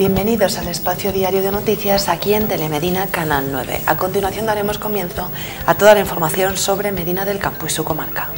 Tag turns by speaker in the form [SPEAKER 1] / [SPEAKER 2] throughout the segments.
[SPEAKER 1] Bienvenidos al espacio diario de noticias aquí en Telemedina Canal 9. A continuación daremos comienzo a toda la información sobre Medina del Campo y su comarca.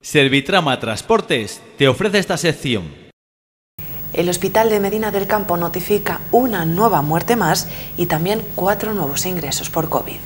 [SPEAKER 2] Servitrama Transportes te ofrece esta sección.
[SPEAKER 1] El hospital de Medina del Campo notifica una nueva muerte más y también cuatro nuevos ingresos por COVID.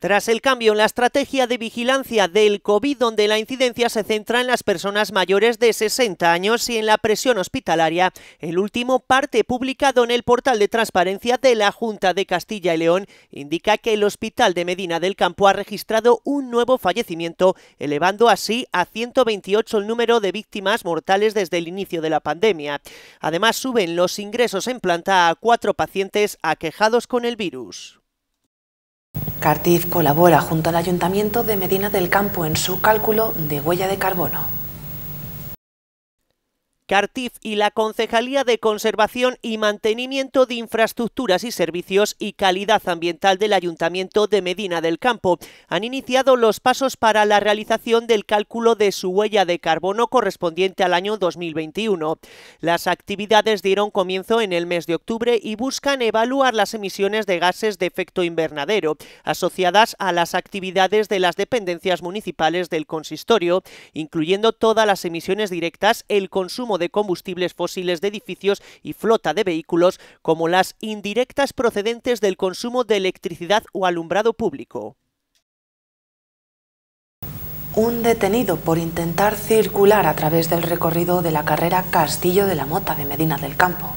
[SPEAKER 1] Tras
[SPEAKER 3] el cambio en la estrategia de vigilancia del COVID, donde la incidencia se centra en las personas mayores de 60 años y en la presión hospitalaria, el último parte publicado en el portal de transparencia de la Junta de Castilla y León indica que el Hospital de Medina del Campo ha registrado un nuevo fallecimiento, elevando así a 128 el número de víctimas mortales desde el inicio de la pandemia. Además, suben los ingresos en planta a cuatro pacientes aquejados con el virus.
[SPEAKER 1] Cartiz colabora junto al Ayuntamiento de Medina del Campo en su cálculo de huella de carbono. Cartif y la Concejalía
[SPEAKER 3] de Conservación y Mantenimiento de Infraestructuras y Servicios y Calidad Ambiental del Ayuntamiento de Medina del Campo han iniciado los pasos para la realización del cálculo de su huella de carbono correspondiente al año 2021. Las actividades dieron comienzo en el mes de octubre y buscan evaluar las emisiones de gases de efecto invernadero asociadas a las actividades de las dependencias municipales del consistorio, incluyendo todas las emisiones directas, el consumo de combustibles fósiles de edificios y flota de vehículos, como las indirectas procedentes del consumo de electricidad o alumbrado público.
[SPEAKER 1] Un detenido por intentar circular a través del recorrido de la carrera Castillo de la Mota de Medina del Campo.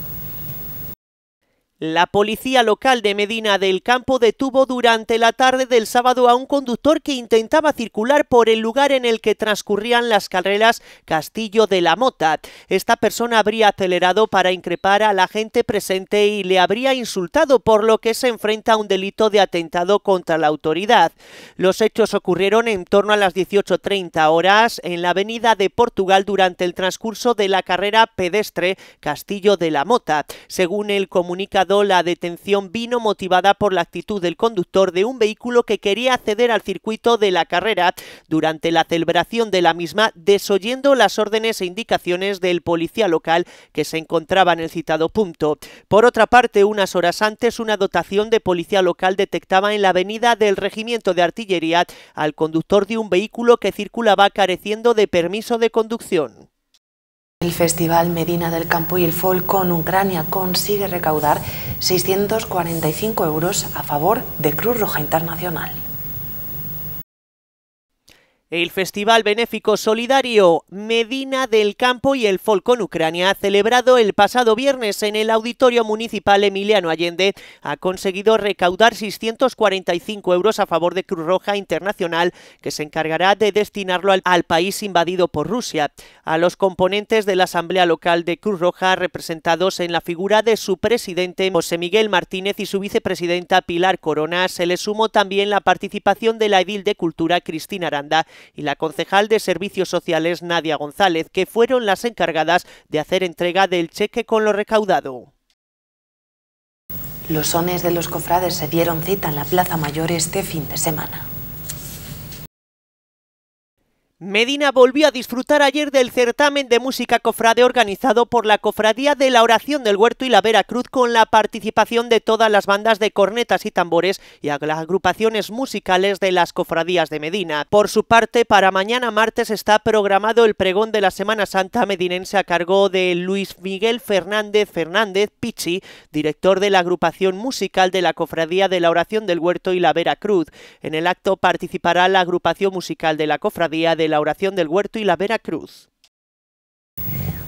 [SPEAKER 3] La policía local de Medina del Campo detuvo durante la tarde del sábado a un conductor que intentaba circular por el lugar en el que transcurrían las carreras Castillo de la Mota. Esta persona habría acelerado para increpar a la gente presente y le habría insultado, por lo que se enfrenta a un delito de atentado contra la autoridad. Los hechos ocurrieron en torno a las 18.30 horas en la avenida de Portugal durante el transcurso de la carrera pedestre Castillo de la Mota. Según el comunicado la detención vino motivada por la actitud del conductor de un vehículo que quería acceder al circuito de la carrera durante la celebración de la misma, desoyendo las órdenes e indicaciones del policía local que se encontraba en el citado punto. Por otra parte, unas horas antes, una dotación de policía local detectaba en la avenida del Regimiento de Artillería al conductor de un vehículo que circulaba
[SPEAKER 1] careciendo de permiso de conducción. El Festival Medina del Campo y el folcón Ucrania consigue recaudar 645 euros a favor de Cruz Roja Internacional.
[SPEAKER 3] El Festival Benéfico Solidario Medina del Campo y el Folcón Ucrania, celebrado el pasado viernes en el Auditorio Municipal Emiliano Allende, ha conseguido recaudar 645 euros a favor de Cruz Roja Internacional, que se encargará de destinarlo al, país invadido por Rusia. A los componentes de la Asamblea Local de Cruz Roja, representados en la figura de su presidente José Miguel Martínez y su vicepresidenta Pilar Corona, se le sumó también la participación de la edil de Cultura Cristina Aranda y la concejal de Servicios Sociales Nadia González, que fueron las encargadas de hacer entrega del cheque con lo
[SPEAKER 1] recaudado. Los sones de los cofrades se dieron cita en la Plaza Mayor este fin de semana.
[SPEAKER 3] Medina volvió a disfrutar ayer del certamen de música cofrade organizado por la Cofradía de la Oración del Huerto y la Veracruz con la participación de todas las bandas de cornetas y tambores y agrupaciones musicales de las cofradías de Medina. Por su parte, para mañana martes está programado el pregón de la Semana Santa medinense a cargo de Luis Miguel Fernández Fernández Pichi, director de la agrupación musical de la Cofradía de la Oración del Huerto y la Veracruz. En el acto participará la agrupación musical de la Cofradía de la oración del huerto y la Vera Cruz.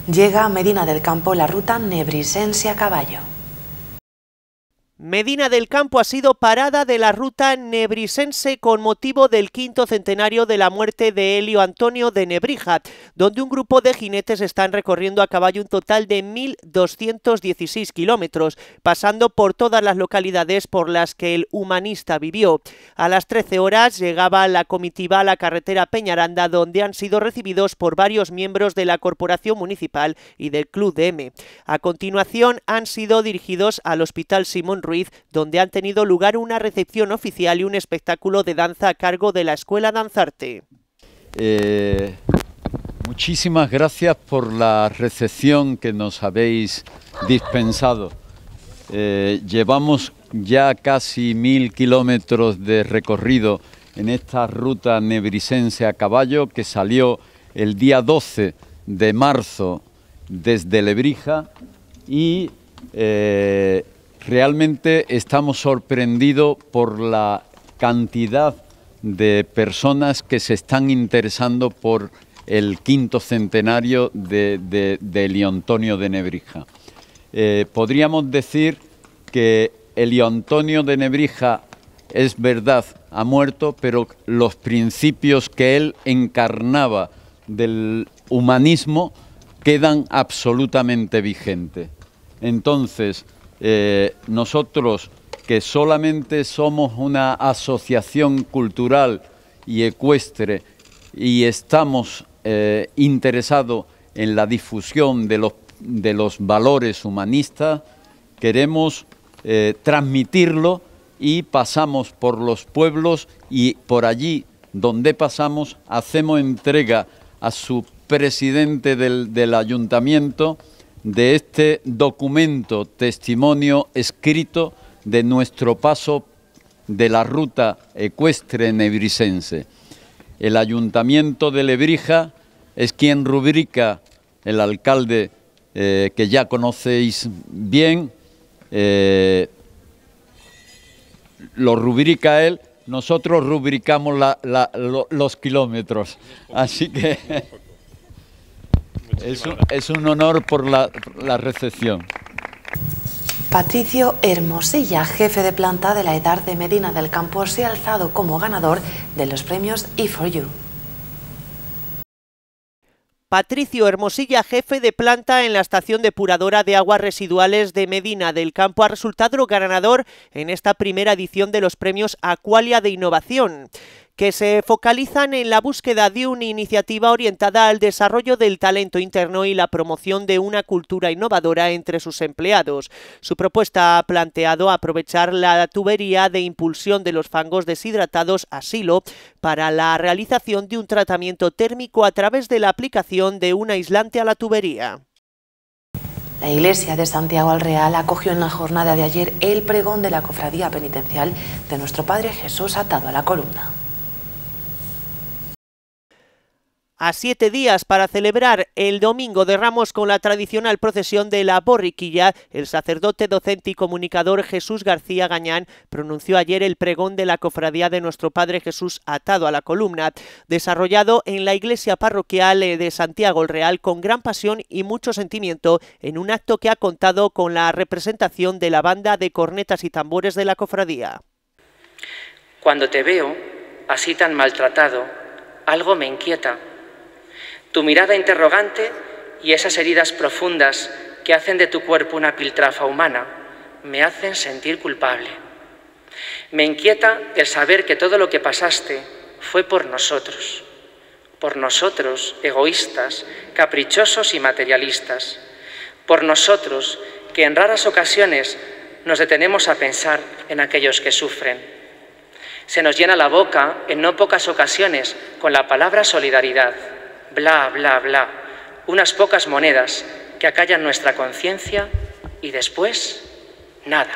[SPEAKER 1] Llega a Medina del Campo la ruta
[SPEAKER 3] nebrisense a caballo. Medina del Campo ha sido parada de la ruta nebrisense con motivo del quinto centenario de la muerte de Helio Antonio de Nebrija, donde un grupo de jinetes están recorriendo a caballo un total de 1.216 kilómetros, pasando por todas las localidades por las que el humanista vivió. A las 13 horas llegaba la comitiva a la carretera Peñaranda, donde han sido recibidos por varios miembros de la Corporación Municipal y del Club de M. A continuación han sido dirigidos al Hospital Simón Ruiz donde han tenido lugar una recepción oficial y un espectáculo de danza a cargo de la Escuela Danzarte.
[SPEAKER 2] Eh, muchísimas gracias por la recepción que nos habéis dispensado. Eh, llevamos ya casi mil kilómetros de recorrido en esta ruta nebrisense a caballo que salió el día 12 de marzo desde Lebrija y eh, Realmente estamos sorprendidos por la cantidad de personas que se están interesando por el quinto centenario de, de, de de Nebrija. Eh, podríamos decir que Antonio de Nebrija es verdad, ha muerto, pero los principios que él encarnaba del humanismo quedan absolutamente vigentes. Entonces, eh, nosotros que solamente somos una asociación cultural y ecuestre y estamos eh, interesados en la difusión de los, valores humanistas, queremos eh, transmitirlo y pasamos por los pueblos y por allí donde pasamos hacemos entrega a su presidente del ayuntamiento, de este documento, testimonio escrito de nuestro paso de la ruta ecuestre nebrisense. El ayuntamiento de Lebrija es quien rubrica el alcalde eh, que ya conocéis bien, eh, lo rubrica él, nosotros rubricamos los kilómetros. Así que es un, honor por la, la recepción.
[SPEAKER 1] Patricio Hermosilla, jefe de planta de la edad de Medina del Campo, se ha alzado como ganador de los premios E4U.
[SPEAKER 3] Patricio Hermosilla, jefe de planta en la estación depuradora de aguas residuales de Medina del Campo, ha resultado ganador en esta primera edición de los premios Acualia de Innovación que se focalizan en la búsqueda de una iniciativa orientada al desarrollo del talento interno y la promoción de una cultura innovadora entre sus empleados. Su propuesta ha planteado aprovechar la tubería de impulsión de los fangos deshidratados asilo para la realización de un tratamiento térmico a través de la aplicación de un aislante a la tubería.
[SPEAKER 1] La Iglesia de Santiago al Real acogió en la jornada de ayer el pregón de la cofradía penitencial de nuestro Padre Jesús atado a la columna.
[SPEAKER 3] a siete días para celebrar el Domingo de Ramos con la tradicional procesión de la borriquilla, el sacerdote, docente y comunicador Jesús García Gañán pronunció ayer el pregón de la cofradía de nuestro Padre Jesús atado a la columna, desarrollado en la iglesia parroquial eh, de Santiago el Real con gran pasión y mucho sentimiento, en un acto que ha contado con la representación de la banda de cornetas y tambores de la cofradía.
[SPEAKER 4] Cuando te veo así tan maltratado, algo me inquieta tu mirada interrogante y esas heridas profundas que hacen de tu cuerpo una piltrafa humana me hacen sentir culpable. Me inquieta el saber que todo lo que pasaste fue por nosotros, por nosotros egoístas, caprichosos y materialistas, por nosotros que en raras ocasiones nos detenemos a pensar en aquellos que sufren. Se nos llena la boca en no pocas ocasiones con la palabra solidaridad bla, bla, bla, unas pocas monedas que acallan nuestra conciencia y después nada.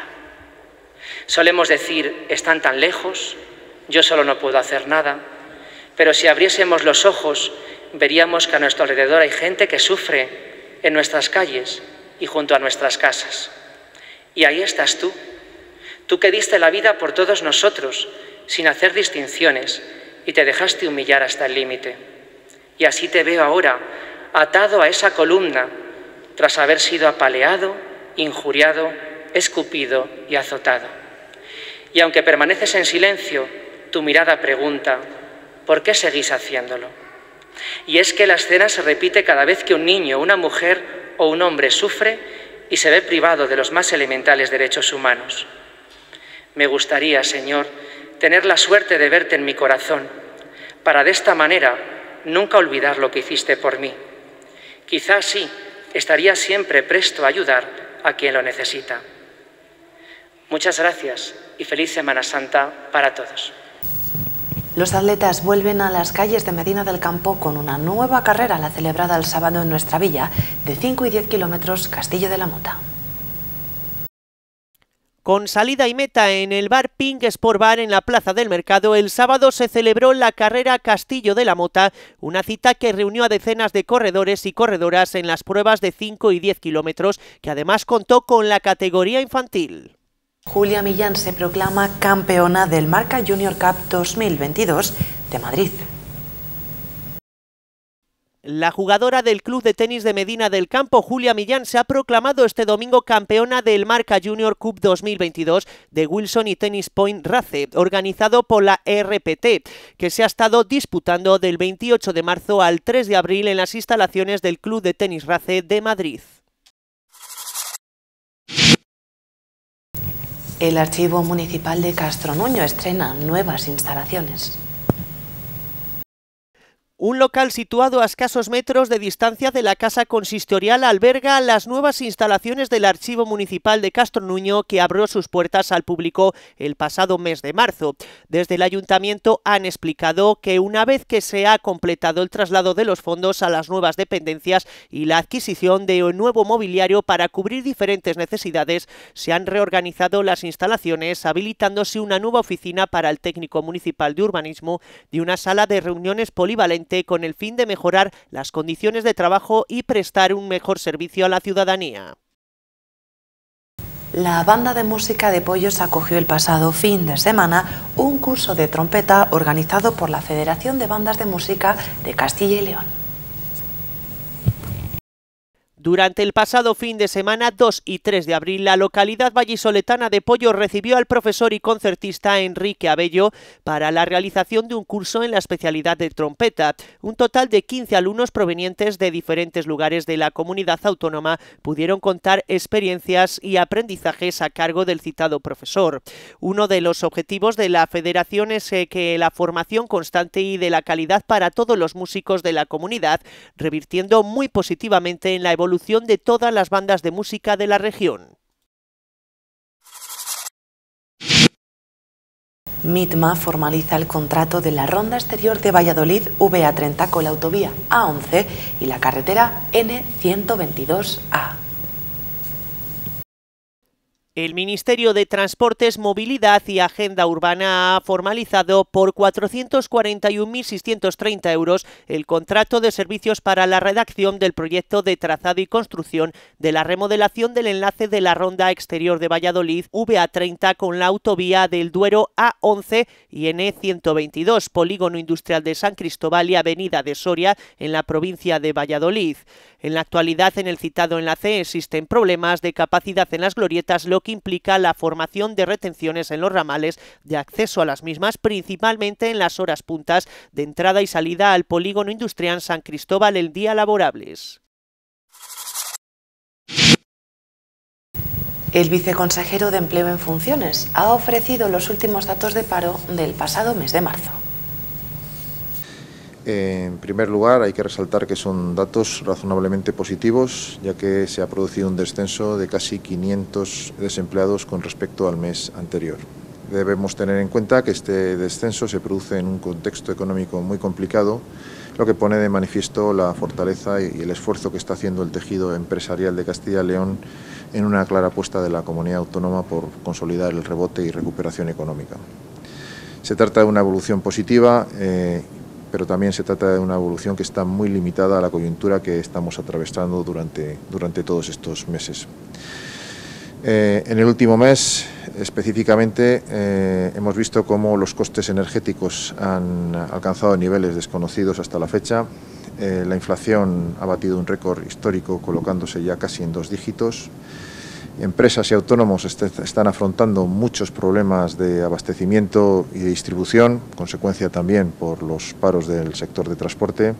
[SPEAKER 4] Solemos decir, están tan lejos, yo solo no puedo hacer nada, pero si abriésemos los ojos veríamos que a nuestro alrededor hay gente que sufre en nuestras calles y junto a nuestras casas. Y ahí estás tú, tú que diste la vida por todos nosotros sin hacer distinciones y te dejaste humillar hasta el límite. Y así te veo ahora, atado a esa columna, tras haber sido apaleado, injuriado, escupido y azotado. Y aunque permaneces en silencio, tu mirada pregunta, ¿por qué seguís haciéndolo? Y es que la escena se repite cada vez que un niño, una mujer o un hombre sufre y se ve privado de los más elementales derechos humanos. Me gustaría, Señor, tener la suerte de verte en mi corazón, para de esta manera nunca olvidar lo que hiciste por mí. Quizás sí, estaría siempre presto a ayudar a quien lo necesita. Muchas gracias y feliz Semana Santa para todos.
[SPEAKER 1] Los atletas vuelven a las calles de Medina del Campo con una nueva carrera, la celebrada el sábado en nuestra villa, de 5 y 10 kilómetros Castillo de la Mota.
[SPEAKER 3] Con salida y meta en el bar Pink Sport Bar en la Plaza del Mercado, el sábado se celebró la carrera Castillo de la Mota, una cita que reunió a decenas de corredores y corredoras en las pruebas de 5 y 10 kilómetros, que además
[SPEAKER 1] contó con la categoría infantil. Julia Millán se proclama campeona del Marca Junior Cup 2022 de Madrid.
[SPEAKER 3] La jugadora del Club de Tenis de Medina del Campo, Julia Millán, se ha proclamado este domingo campeona del Marca Junior Cup 2022 de Wilson y Tennis Point Race, organizado por la e RPT, que se ha estado disputando del 28 de marzo al 3 de abril en las instalaciones del Club de Tenis Race de Madrid.
[SPEAKER 1] El Archivo Municipal de Castronuño estrena nuevas instalaciones. Un local situado
[SPEAKER 3] a escasos metros de distancia de la Casa Consistorial alberga las nuevas instalaciones del Archivo Municipal de Castro Nuño que abrió sus puertas al público el pasado mes de marzo. Desde el Ayuntamiento han explicado que una vez que se ha completado el traslado de los fondos a las nuevas dependencias y la adquisición de un nuevo mobiliario para cubrir diferentes necesidades, se han reorganizado las instalaciones habilitándose una nueva oficina para el técnico municipal de urbanismo y una sala de reuniones polivalente con el fin de mejorar las condiciones de trabajo y prestar un mejor servicio a la ciudadanía.
[SPEAKER 1] La banda de música de Pollos acogió el pasado fin de semana un curso de trompeta organizado por la Federación de Bandas de Música de Castilla y León.
[SPEAKER 3] Durante el pasado fin de semana 2 y 3 de abril, la localidad vallisoletana de Pollo recibió al profesor y concertista Enrique Abello para la realización de un curso en la especialidad de trompeta. Un total de 15 alumnos provenientes de diferentes lugares de la comunidad autónoma pudieron contar experiencias y aprendizajes a cargo del citado profesor. Uno de los objetivos de la federación es eh, que la formación constante y de la calidad para todos los músicos de la comunidad, revirtiendo muy positivamente en la evolución de todas las bandas de música de la
[SPEAKER 1] región. MITMA formaliza el contrato de la ronda exterior de Valladolid VA30 con la autovía A11 y la carretera N122A.
[SPEAKER 3] El Ministerio de Transportes, Movilidad y Agenda Urbana ha formalizado por 441.630 euros el contrato de servicios para la redacción del proyecto de trazado y construcción de la remodelación del enlace de la ronda exterior de Valladolid VA30 con la autovía del Duero A11 y N122, Polígono Industrial de San Cristóbal y Avenida de Soria en la provincia de Valladolid. En la actualidad, en el citado enlace existen problemas de capacidad en las glorietas, lo que implica la formación de retenciones en los ramales de acceso a las mismas, principalmente en las horas puntas de entrada y salida al polígono industrial San
[SPEAKER 1] Cristóbal el día laborables. El viceconsejero de Empleo en Funciones ha ofrecido los últimos datos de paro del pasado mes de marzo.
[SPEAKER 5] En primer lugar, hay que resaltar que son datos razonablemente positivos, ya que se ha producido un descenso de casi 500 desempleados con respecto al mes anterior. Debemos tener en cuenta que este descenso se produce en un contexto económico muy complicado, lo que pone de manifiesto la fortaleza y el esfuerzo que está haciendo el tejido empresarial de Castilla y León en una clara apuesta de la comunidad autónoma por consolidar el rebote y recuperación económica. Se trata de una evolución positiva eh, pero también se trata de una evolución que está muy limitada a la coyuntura que estamos atravesando durante, durante todos estos meses. Eh, en el último mes, específicamente, eh, hemos visto cómo los costes energéticos han alcanzado niveles desconocidos hasta la fecha. Eh, la inflación ha batido un récord histórico, colocándose ya casi en dos dígitos empresas y autónomos están afrontando muchos problemas de abastecimiento y de distribución, consecuencia también por los paros del sector de transporte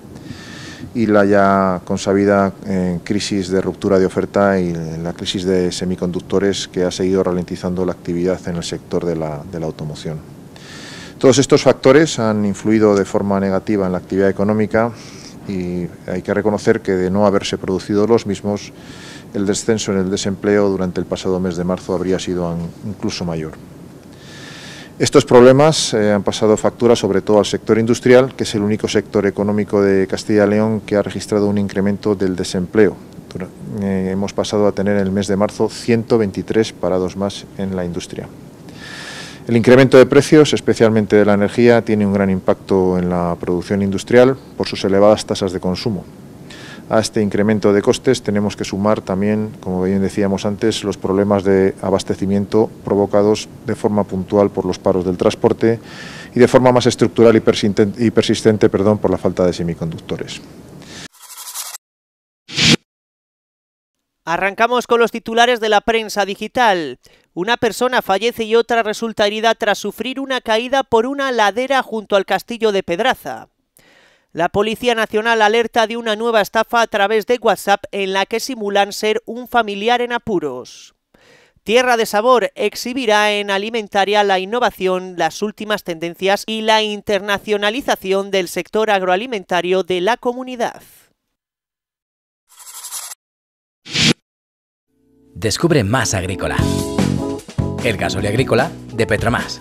[SPEAKER 5] y la ya consabida eh, crisis de ruptura de oferta y la crisis de semiconductores que ha seguido ralentizando la actividad en el sector de la automoción. Todos estos factores han influido de forma negativa en la actividad económica y hay que reconocer que de no haberse producido los mismos, el descenso en el desempleo durante el pasado mes de marzo habría sido incluso mayor. Estos problemas eh, han pasado factura sobre todo al sector industrial, que es el único sector económico de Castilla y León que ha registrado un incremento del desempleo. Eh, hemos pasado a tener en el mes de marzo 123 parados más en la industria. El incremento de precios, especialmente de la energía, tiene un gran impacto en la producción industrial por sus elevadas tasas de consumo a este incremento de costes tenemos que sumar también, como bien decíamos antes, los problemas de abastecimiento provocados de forma puntual por los paros del transporte y de forma más estructural y persistente, perdón, por la falta de semiconductores.
[SPEAKER 3] Arrancamos con los titulares de la prensa digital. Una persona fallece y otra resulta herida tras sufrir una caída por una ladera junto al castillo de Pedraza. La Policía Nacional alerta de una nueva estafa a través de WhatsApp en la que simulan ser un familiar en apuros. Tierra de Sabor exhibirá en Alimentaria la innovación, las últimas tendencias y la internacionalización del sector agroalimentario de la comunidad.
[SPEAKER 4] Descubre
[SPEAKER 1] más agrícola. El gasóleo agrícola de Petromás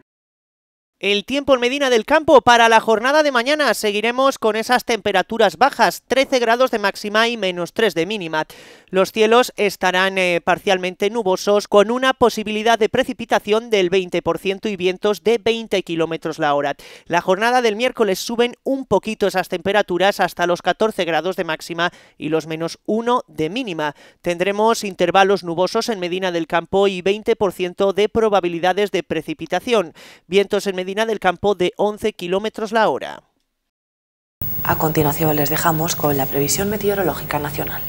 [SPEAKER 3] El tiempo en Medina del Campo para la jornada de mañana seguiremos con esas temperaturas bajas, 13 grados de máxima y menos 3 de mínima. Los cielos estarán eh, parcialmente nubosos con una posibilidad de precipitación del 20% y vientos de 20 kilómetros la hora. La jornada del miércoles suben un poquito esas temperaturas hasta los 14 grados de máxima y los menos 1 de mínima. Tendremos intervalos nubosos en Medina del Campo y 20% de probabilidades de precipitación. Vientos en Medina final del Campo de 11 kilómetros la hora.
[SPEAKER 1] A continuación les dejamos con la previsión meteorológica nacional.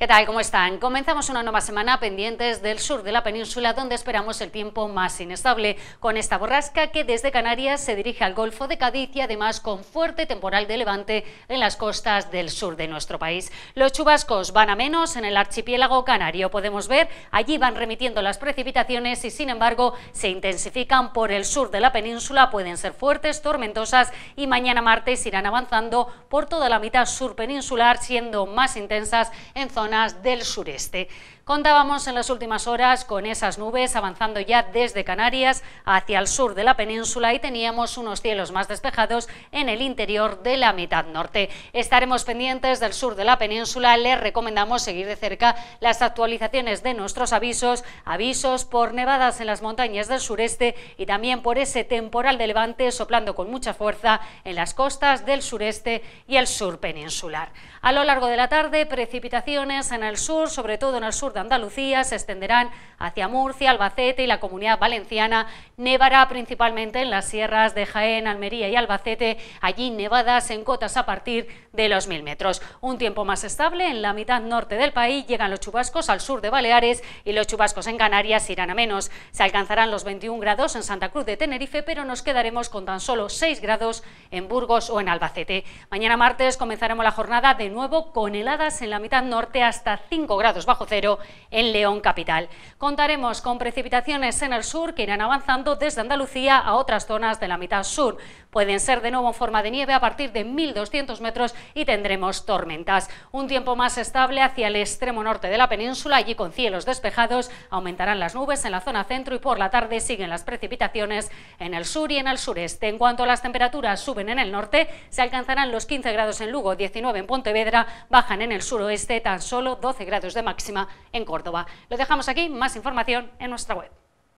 [SPEAKER 6] ¿Qué tal? ¿Cómo están? Comenzamos una nueva semana pendientes del sur de la península, donde esperamos el tiempo más inestable, con esta borrasca que desde Canarias se dirige al Golfo de Cádiz y además con fuerte temporal de levante en las costas del sur de nuestro país. Los chubascos van a menos en el archipiélago canario, podemos ver, allí van remitiendo las precipitaciones y sin embargo se intensifican por el sur de la península, pueden ser fuertes, tormentosas y mañana martes irán avanzando por toda la mitad sur peninsular, siendo más intensas en zonas del sureste. Contábamos en las últimas horas con esas nubes avanzando ya desde Canarias hacia el sur de la península y teníamos unos cielos más despejados en el interior de la mitad norte. Estaremos pendientes del sur de la península. Les recomendamos seguir de cerca las actualizaciones de nuestros avisos, avisos por nevadas en las montañas del sureste y también por ese temporal de levante soplando con mucha fuerza en las costas del sureste y el sur peninsular. A lo largo de la tarde, precipitaciones en el sur, sobre todo en el sur de Andalucía, se extenderán hacia Murcia, Albacete y la Comunidad Valenciana. Nevará principalmente en las sierras de Jaén, Almería y Albacete, allí nevadas en cotas a partir de los mil metros. Un tiempo más estable en la mitad norte del país, llegan los chubascos al sur de Baleares y los chubascos en Canarias irán a menos. Se alcanzarán los 21 grados en Santa Cruz de Tenerife, pero nos quedaremos con tan solo 6 grados en Burgos o en Albacete. Mañana martes comenzaremos la jornada de nuevo con heladas en la mitad norte hasta 5 grados bajo cero en León Capital. Contaremos con precipitaciones en el sur que irán avanzando desde Andalucía a otras zonas de la mitad sur. Pueden ser de nuevo en forma de nieve a partir de 1.200 metros y tendremos tormentas. Un tiempo más estable hacia el extremo norte de la península, allí con cielos despejados, aumentarán las nubes en la zona centro y por la tarde siguen las precipitaciones en el sur y en el sureste. En cuanto a las temperaturas suben en el norte, se alcanzarán los 15 grados en Lugo, 19 en Pontevedra, bajan en el suroeste tan solo 12 grados de máxima en Córdoba. Lo dejamos aquí, más información en nuestra web.